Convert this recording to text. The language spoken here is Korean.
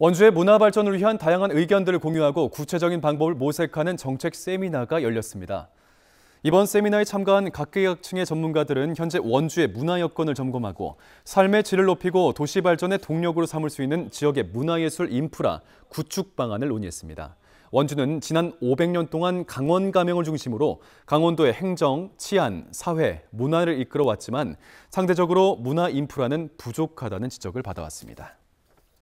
원주의 문화 발전을 위한 다양한 의견들을 공유하고 구체적인 방법을 모색하는 정책 세미나가 열렸습니다. 이번 세미나에 참가한 각계각층의 전문가들은 현재 원주의 문화 여건을 점검하고 삶의 질을 높이고 도시 발전의 동력으로 삼을 수 있는 지역의 문화예술 인프라 구축 방안을 논의했습니다. 원주는 지난 500년 동안 강원 가명을 중심으로 강원도의 행정, 치안, 사회, 문화를 이끌어 왔지만 상대적으로 문화 인프라는 부족하다는 지적을 받아왔습니다.